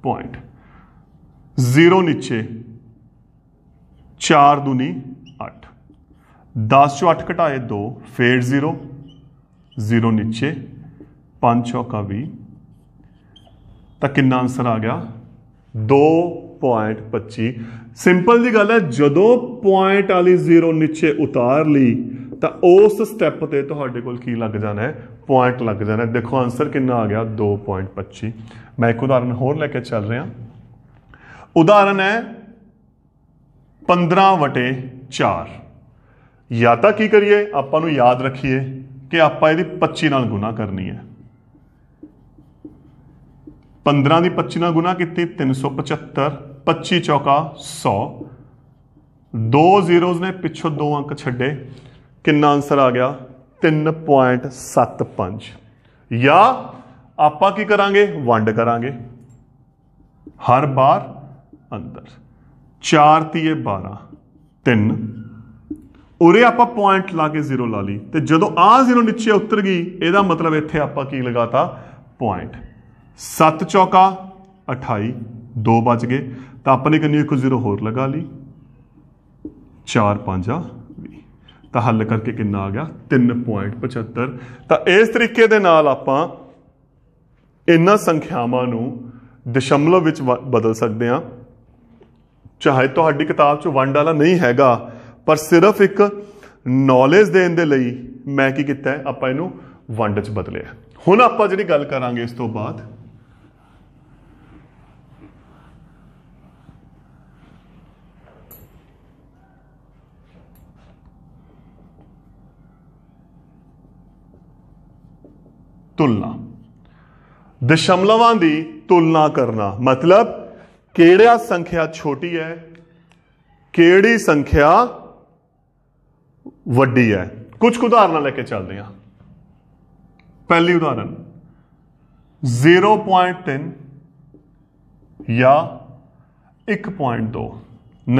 पॉइंट जीरो नीचे चार दूनी अठ दस चो अठ घटाए दो फेर जीरो जीरो नीचे पांच चौका भी ਤਾਂ ਕਿੰਨਾ ਆਨਸਰ ਆ ਗਿਆ 2.25 ਸਿੰਪਲ ਦੀ ਗੱਲ ਹੈ ਜਦੋਂ ਪੁਆਇੰਟ ਵਾਲੀ ਜ਼ੀਰੋ ਨੀਚੇ ਉਤਾਰ ਲਈ ਤਾਂ ਉਸ ਸਟੈਪ ਤੇ ਤੁਹਾਡੇ ਕੋਲ ਕੀ ਲੱਗ ਜਾਣਾ ਹੈ ਪੁਆਇੰਟ ਲੱਗ ਜਾਣਾ ਹੈ ਦੇਖੋ ਆਨਸਰ ਕਿੰਨਾ ਆ ਗਿਆ 2.25 ਮੈਂ ਇੱਕ ਉਦਾਹਰਨ ਹੋਰ ਲੈ ਕੇ ਚੱਲ ਰਿਹਾ ਉਦਾਹਰਨ ਹੈ 15 ਵਟੇ 4 ਜਾਂ ਤਾਂ ਕੀ ਕਰੀਏ ਆਪਾਂ ਨੂੰ ਯਾਦ ਰੱਖੀਏ ਕਿ ਆਪਾਂ ਇਹਦੀ 25 ਨਾਲ ਗੁਣਾ ਕਰਨੀ ਹੈ 15 ਦੀ 25 ਨਾਲ ਗੁਣਾ ਕੀਤੀ 375 25 ਚੌਕਾ 100 ਦੋ ਜ਼ੀਰੋਜ਼ ਨੇ ਪਿੱਛੋਂ ਦੋ ਅੰਕ ਛੱਡੇ ਕਿੰਨਾ ਆਨਸਰ ਆ ਗਿਆ 3.75 ਜਾਂ ਆਪਾਂ ਕੀ ਕਰਾਂਗੇ ਵੰਡ ਕਰਾਂਗੇ ਹਰ ਬਾਰ ਅੰਦਰ 4 ਤੀਏ 12 3 ਉਰੇ ਆਪਾਂ ਪੁਆਇੰਟ ਲਾ ਕੇ ਜ਼ੀਰੋ ਲਾ ਲਈ ਤੇ ਜਦੋਂ ਆ ਜ਼ੀਰੋ ਨੀਚੇ ਉਤਰ ਗਈ ਇਹਦਾ ਮਤਲਬ ਇੱਥੇ ਆਪਾਂ ਕੀ ਲਗਾਤਾ ਪੁਆਇੰਟ 7 ਚੌਕਾ 28 2 ਬਚ ਗਏ ਤਾਂ ਆਪਾਂ ਨੇ ਕਿੰਨੀ ਇੱਕ ਜ਼ੀਰੋ ਹੋਰ ਲਗਾ ਲਈ 4 5 20 ਤਾਂ ਹੱਲ ਕਰਕੇ ਕਿੰਨਾ ਆ ਗਿਆ 3.75 ਤਾਂ ਇਸ ਤਰੀਕੇ ਦੇ ਨਾਲ ਆਪਾਂ ਇਹਨਾਂ ਸੰਖਿਆਵਾਂ ਨੂੰ ਦਸ਼ਮਲਵ ਵਿੱਚ ਬਦਲ ਸਕਦੇ ਆ ਚਾਹੇ ਤੁਹਾਡੀ ਕਿਤਾਬ 'ਚ ਵੰਡ ਵਾਲਾ ਨਹੀਂ ਹੈਗਾ ਪਰ ਸਿਰਫ ਇੱਕ ਨੌਲੇਜ ਦੇਣ ਦੇ ਲਈ ਮੈਂ ਕੀ ਕੀਤਾ ਆਪਾਂ ਇਹਨੂੰ ਵੰਡ 'ਚ ਬਦਲਿਆ ਹੁਣ ਆਪਾਂ ਜਿਹੜੀ ਗੱਲ ਕਰਾਂਗੇ ਇਸ ਤੋਂ ਬਾਅਦ तुलना दशमलवां की तुलना करना मतलब केड़ा संख्या छोटी है कि संख्या वीडी है कुछ उदाहरण लेके चलते हैं पहली उदाहरण 0.3 या 1.2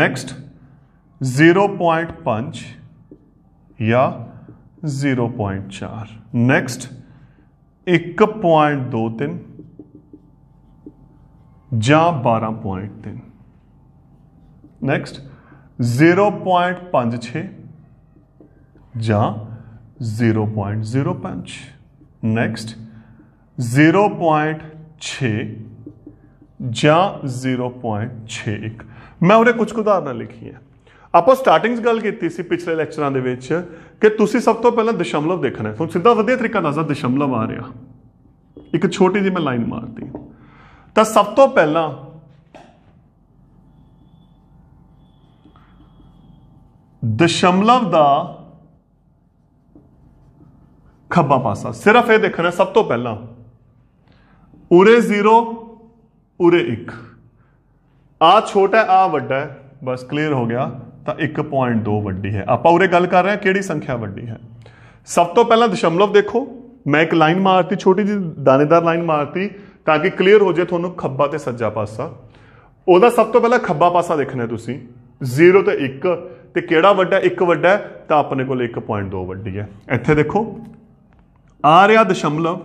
नेक्स्ट 0.5 या 0.4 नैक्सट एक पॉइंट दो तीन या बारह पॉइंट तीन नैक्सट जीरो पॉइंट पांच छे जीरो पॉइंट जीरो पांच नैक्सट जीरो पॉइंट छे जीरो पॉइंट छे एक मैं उन्हें कुछ उदाहरण लिखी है ਆਪਾਂ ਸਟਾਰਟਿੰਗਸ ਗੱਲ ਕੀਤੀ ਸੀ ਪਿਛਲੇ ਲੈਕਚਰਾਂ ਦੇ ਵਿੱਚ ਕਿ ਤੁਸੀਂ ਸਭ ਤੋਂ ਪਹਿਲਾਂ ਦਸ਼ਮਲਵ ਦੇਖਣਾ ਹੈ ਹੁਣ ਸਿੱਧਾ ਵਧੀਆ ਤਰੀਕਾ ਦੱਸਦਾ ਦਸ਼ਮਲਵ ਆ ਰਿਹਾ ਇੱਕ ਛੋਟੀ ਜਿਹੀ ਮੈਂ ਲਾਈਨ ਮਾਰਤੀ ਤਾਂ ਸਭ ਤੋਂ ਪਹਿਲਾਂ ਦਸ਼ਮਲਵ ਦਾ ਖੱਬਾ ਪਾਸਾ ਸਿਰਫ ਇਹ ਦੇਖਣਾ ਸਭ ਤੋਂ ਪਹਿਲਾਂ ਉਰੇ 0 ਉਰੇ 1 ਆ ਛੋਟਾ ਆ ਵੱਡਾ ਬਸ ਕਲੀਅਰ ਹੋ ਗਿਆ ਤਾਂ 1.2 ਵੱਡੀ ਹੈ ਆਪਾਂ ਉਰੇ ਗੱਲ ਕਰ ਰਹੇ ਹਾਂ ਕਿਹੜੀ ਸੰਖਿਆ ਵੱਡੀ ਹੈ ਸਭ ਤੋਂ ਪਹਿਲਾਂ ਦਸ਼ਮਲਵ ਦੇਖੋ ਮੈਂ ਇੱਕ ਲਾਈਨ ਮਾਰਤੀ ਛੋਟੀ ਜੀ ਦਾਣੇਦਾਰ ਲਾਈਨ ਮਾਰਤੀ ਤਾਂ ਕਿ ਕਲੀਅਰ ਹੋ ਜੇ ਤੁਹਾਨੂੰ ਖੱਬਾ ਤੇ ਸੱਜਾ ਪਾਸਾ ਉਹਦਾ ਸਭ ਤੋਂ ਪਹਿਲਾਂ ਖੱਬਾ ਪਾਸਾ ਦੇਖਣਾ ਤੁਸੀਂ 0 ਤੇ 1 ਤੇ ਕਿਹੜਾ ਵੱਡਾ 1 ਵੱਡਾ ਤਾਂ ਆਪਣੇ ਕੋਲ 1.2 ਵੱਡੀ ਹੈ ਇੱਥੇ ਦੇਖੋ ਆ ਰਿਹਾ ਦਸ਼ਮਲਵ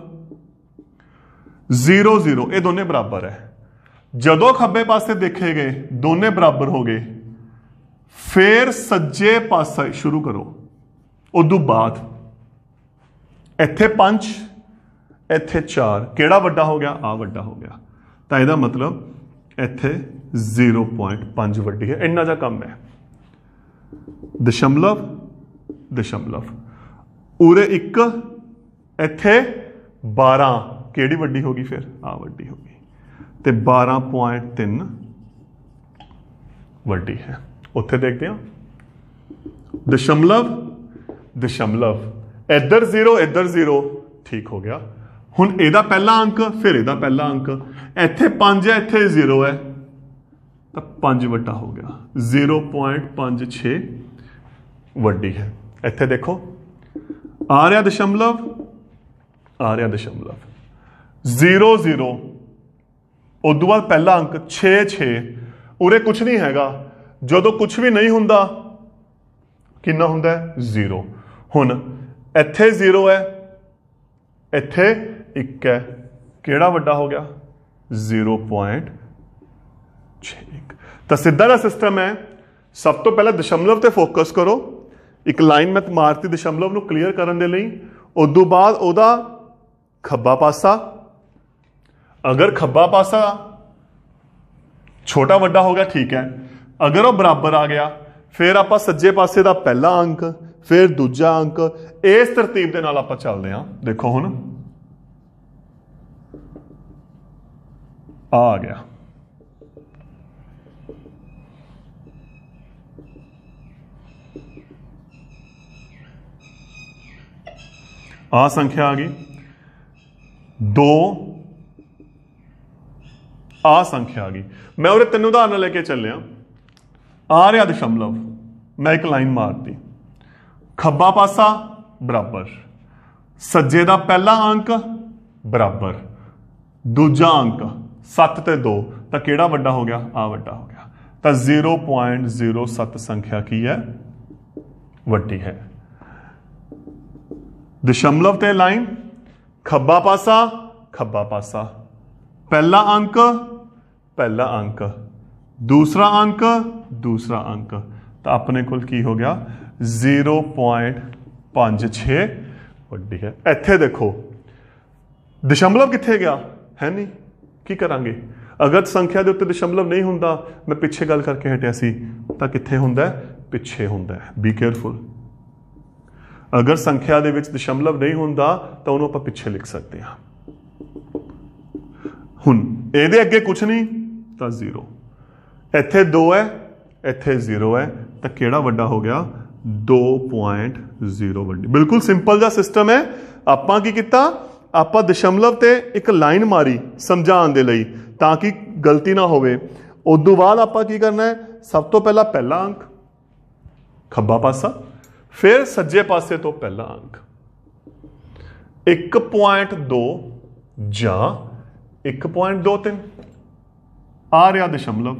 0 0 ਇਹ ਦੋਨੇ ਬਰਾਬਰ ਹੈ ਜਦੋਂ ਖੱਬੇ ਪਾਸੇ ਦੇਖੇ ਗਏ ਦੋਨੇ ਬਰਾਬਰ ਹੋ ਗਏ ਫੇਰ ਸੱਜੇ ਪਾਸੇ ਸ਼ੁਰੂ ਕਰੋ ਉਦੋਂ ਬਾਅਦ ਇੱਥੇ 5 ਇੱਥੇ 4 ਕਿਹੜਾ ਵੱਡਾ ਹੋ ਗਿਆ ਆ ਵੱਡਾ ਹੋ ਗਿਆ ਤਾਂ ਇਹਦਾ ਮਤਲਬ ਇੱਥੇ 0.5 ਵੱਡੀ ਹੈ ਇੰਨਾ ਜਿਹਾ ਕੰਮ ਹੈ ਦਸ਼ਮਲਵ ਦਸ਼ਮਲਵ ਉਰੇ 1 ਇੱਥੇ 12 ਕਿਹੜੀ ਵੱਡੀ ਹੋ ਗਈ ਫਿਰ ਆ ਵੱਡੀ ਹੋ ਗਈ ਤੇ 12.3 ਵੱਡੀ ਹੈ ਉੱਥੇ ਦੇਖਦੇ ਹਾਂ ਦਸ਼ਮਲਵ ਦਸ਼ਮਲਵ ਇੱਧਰ 0 ਇੱਧਰ 0 ਠੀਕ ਹੋ ਗਿਆ ਹੁਣ ਇਹਦਾ ਪਹਿਲਾ ਅੰਕ ਫਿਰ ਇਹਦਾ ਪਹਿਲਾ ਅੰਕ ਇੱਥੇ 5 ਹੈ ਇੱਥੇ 0 ਹੈ ਤਾਂ 5 ਵਟਾ ਹੋ ਗਿਆ 0.56 ਵੱਡੀ ਹੈ ਇੱਥੇ ਦੇਖੋ ਆ ਰਿਹਾ ਦਸ਼ਮਲਵ ਆ ਰਿਹਾ ਦਸ਼ਮਲਵ 0 0 ਉਸ ਬਾਅਦ ਪਹਿਲਾ ਅੰਕ 6 6 ਉਰੇ ਕੁਝ ਨਹੀਂ ਹੈਗਾ ਜਦੋਂ ਕੁਝ ਵੀ ਨਹੀਂ ਹੁੰਦਾ ਕਿੰਨਾ ਹੁੰਦਾ ਹੈ 0 ਹੁਣ ਇੱਥੇ 0 ਹੈ ਇੱਥੇ 1 ਹੈ ਕਿਹੜਾ ਵੱਡਾ ਹੋ ਗਿਆ 0.61 ਤਾਂ ਸਿੱਧਾ ਦਾ ਸਿਸਟਮ ਹੈ ਸਭ ਤੋਂ ਪਹਿਲਾਂ ਦਸ਼ਮਲਵ ਤੇ ਫੋਕਸ ਕਰੋ ਇੱਕ ਲਾਈਨ ਮੈਂ ਮਾਰਤੀ ਦਸ਼ਮਲਵ ਨੂੰ ਕਲੀਅਰ ਕਰਨ ਦੇ ਲਈ ਉਦੋਂ ਬਾਅਦ ਉਹਦਾ ਖੱਬਾ ਪਾਸਾ ਅਗਰ ਖੱਬਾ ਪਾਸਾ ਛੋਟਾ ਵੱਡਾ ਹੋ ਗਿਆ ਠੀਕ ਹੈ ਅਗਰ ਉਹ ਬਰਾਬਰ ਆ ਗਿਆ ਫਿਰ ਆਪਾਂ ਸੱਜੇ ਪਾਸੇ ਦਾ ਪਹਿਲਾ ਅੰਕ ਫਿਰ ਦੂਜਾ ਅੰਕ ਇਸ ਤਰਤੀਬ ਦੇ ਨਾਲ ਆਪਾਂ ਚੱਲਦੇ ਹਾਂ ਦੇਖੋ ਹੁਣ ਆ ਗਿਆ ਆ ਸੰਖਿਆ ਆ ਗਈ 2 ਆ ਸੰਖਿਆ ਆ ਗਈ ਮੈਂ ਉਹਦੇ ਤਿੰਨ ਉਦਾਹਰਨ ਲੈ ਕੇ ਚੱਲਿਆ ਆ ਰਿਹਾ ਦਸ਼ਮਲਵ ਮੈਂ ਇੱਕ ਲਾਈਨ ਮਾਰਤੀ ਖੱਬਾ ਪਾਸਾ ਬਰਾਬਰ ਸੱਜੇ ਦਾ ਪਹਿਲਾ ਅੰਕ ਬਰਾਬਰ ਦੂਜਾ ਅੰਕ 7 ਤੇ 2 ਤਾਂ ਕਿਹੜਾ ਵੱਡਾ ਹੋ ਗਿਆ ਆ ਵੱਡਾ ਹੋ ਗਿਆ ਤਾਂ 0.07 ਸੰਖਿਆ ਕੀ ਹੈ ਵੱਡੀ ਹੈ ਦਸ਼ਮਲਵ ਤੇ ਲਾਈਨ ਖੱਬਾ ਪਾਸਾ ਖੱਬਾ ਪਾਸਾ ਪਹਿਲਾ ਅੰਕ ਪਹਿਲਾ ਅੰਕ ਦੂਸਰਾ ਅੰਕ ਦੂਸਰਾ ਅੰਕ ਤਾਂ ਆਪਣੇ ਕੋਲ ਕੀ ਹੋ ਗਿਆ 0.56 ਵੱਡੀ ਹੈ ਇੱਥੇ ਦੇਖੋ ਦਸ਼ਮਲਵ ਕਿੱਥੇ ਗਿਆ ਹੈ ਨਹੀਂ ਕੀ ਕਰਾਂਗੇ ਅਗਰ ਸੰਖਿਆ ਦੇ ਉੱਤੇ ਦਸ਼ਮਲਵ ਨਹੀਂ ਹੁੰਦਾ ਮੈਂ ਪਿੱਛੇ ਗੱਲ ਕਰਕੇ ਹਟਿਆ ਸੀ ਤਾਂ ਕਿੱਥੇ ਹੁੰਦਾ ਪਿੱਛੇ ਹੁੰਦਾ ਹੈ ਬੀ ਕੇਅਰਫੁਲ ਅਗਰ ਸੰਖਿਆ ਦੇ ਵਿੱਚ ਦਸ਼ਮਲਵ ਨਹੀਂ ਹੁੰਦਾ ਤਾਂ ਉਹਨੂੰ ਆਪਾਂ ਪਿੱਛੇ ਲਿਖ ਸਕਦੇ ਹਾਂ ਹੁਣ ਇਹਦੇ ਅੱਗੇ ਕੁਝ ਨਹੀਂ ਤਾਂ ਜ਼ੀਰੋ ਇੱਥੇ 2 ਹੈ ਇੱਥੇ 0 ਹੈ ਤਾਂ ਕਿਹੜਾ ਵੱਡਾ ਹੋ ਗਿਆ 2.0 ਵੱਡੀ ਬਿਲਕੁਲ ਸਿੰਪਲ ਜਿਹਾ ਸਿਸਟਮ ਹੈ ਆਪਾਂ ਕੀ ਕੀਤਾ ਆਪਾਂ ਦਸ਼ਮਲਵ ਤੇ ਇੱਕ ਲਾਈਨ ਮਾਰੀ ਸਮਝਾਉਣ ਦੇ ਲਈ ਤਾਂ ਕਿ ਗਲਤੀ ਨਾ ਹੋਵੇ ਉਸ ਤੋਂ ਬਾਅਦ ਆਪਾਂ ਕੀ ਕਰਨਾ ਹੈ ਸਭ ਤੋਂ ਪਹਿਲਾਂ ਪਹਿਲਾ ਅੰਕ ਖੱਬਾ ਪਾਸਾ ਫਿਰ ਸੱਜੇ ਪਾਸੇ ਤੋਂ ਪਹਿਲਾ ਅੰਕ 1.2 ਜਾਂ 1.23 ਆ ਰਿਹਾ ਦਸ਼ਮਲਵ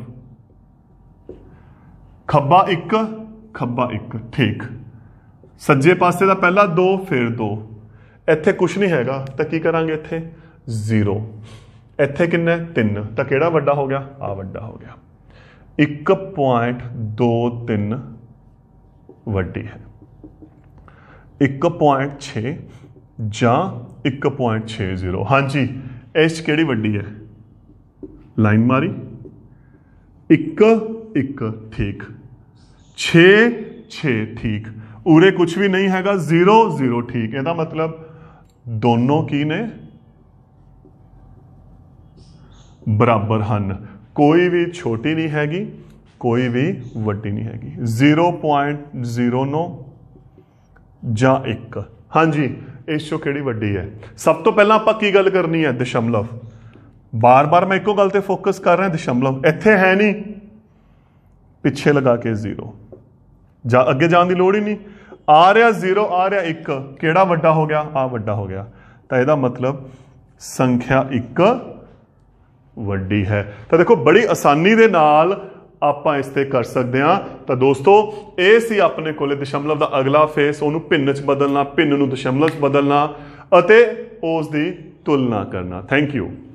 खब्बा एक खब्बा एक ठीक सज्जे पास का पहला दो फिर दो इतने कुछ नहीं है तो की करा इतने जीरो इतने किन्ने तीन तो कि वा हो गया आ वा हो गया एक पॉइंट दो तीन वी है एक पॉइंट छे एक पॉइंट छे जीरो हाँ जी इस कि वी है लाइन मारी एक ठीक छे ठीक उरे कुछ भी नहीं हैगा जीरो जीरो ठीक ए मतलब दोनों की ने बराबर हैं कोई भी छोटी नहीं हैगी कोई भी वीडी नहीं हैगी जीरो पॉइंट जीरो नौ जा एक हाँ जी इसो कि वीडी है सब तो पहला आप गल करनी है दशमलव बार बार मैं एको गलते फोकस कर रहा दशमलव इतने है नहीं पिछे लगा के जीरो ਜਾਂ ਅੱਗੇ ਜਾਣ ਦੀ ਲੋੜ ਹੀ ਨਹੀਂ ਆ ਰਿਹਾ 0 ਆ ਰਿਹਾ 1 ਕਿਹੜਾ ਵੱਡਾ ਹੋ ਗਿਆ ਆ ਵੱਡਾ ਹੋ ਗਿਆ ਤਾਂ ਇਹਦਾ ਮਤਲਬ ਸੰਖਿਆ 1 ਵੱਡੀ ਹੈ ਤਾਂ ਦੇਖੋ ਬੜੀ ਆਸਾਨੀ ਦੇ ਨਾਲ ਆਪਾਂ ਇਸ ਤੇ ਕਰ ਸਕਦੇ ਹਾਂ ਤਾਂ ਦੋਸਤੋ ਇਹ ਸੀ ਆਪਣੇ ਕੋਲੇ ਦਸ਼ਮਲਵ ਦਾ ਅਗਲਾ ਫੇਸ ਉਹਨੂੰ ਭਿੰਨ ਚ ਬਦਲਣਾ ਭਿੰਨ ਨੂੰ ਦਸ਼ਮਲਵ ਚ ਬਦਲਣਾ ਅਤੇ ਉਸ ਦੀ ਤੁਲਨਾ ਕਰਨਾ ਥੈਂਕ ਯੂ